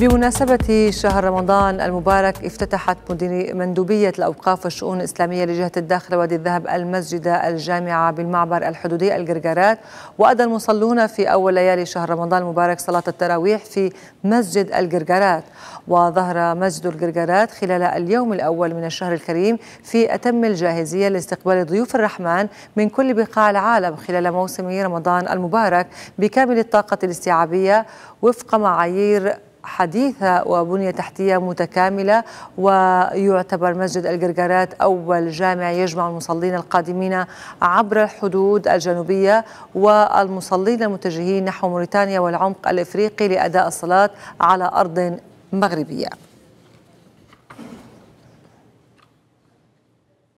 بمناسبة شهر رمضان المبارك افتتحت مندوبية الأوقاف والشؤون الإسلامية لجهة الداخل وادي الذهب المسجد الجامعة بالمعبر الحدودي الجرجارات وأدى المصلون في أول ليالي شهر رمضان المبارك صلاة التراويح في مسجد الجرجارات وظهر مسجد الجرجارات خلال اليوم الأول من الشهر الكريم في أتم الجاهزية لاستقبال ضيوف الرحمن من كل بقاع العالم خلال موسم رمضان المبارك بكامل الطاقة الاستيعابية وفق معايير حديثة وبنية تحتية متكاملة ويعتبر مسجد القرقرات أول جامع يجمع المصلين القادمين عبر الحدود الجنوبية والمصلين المتجهين نحو موريتانيا والعمق الإفريقي لأداء الصلاة على أرض مغربية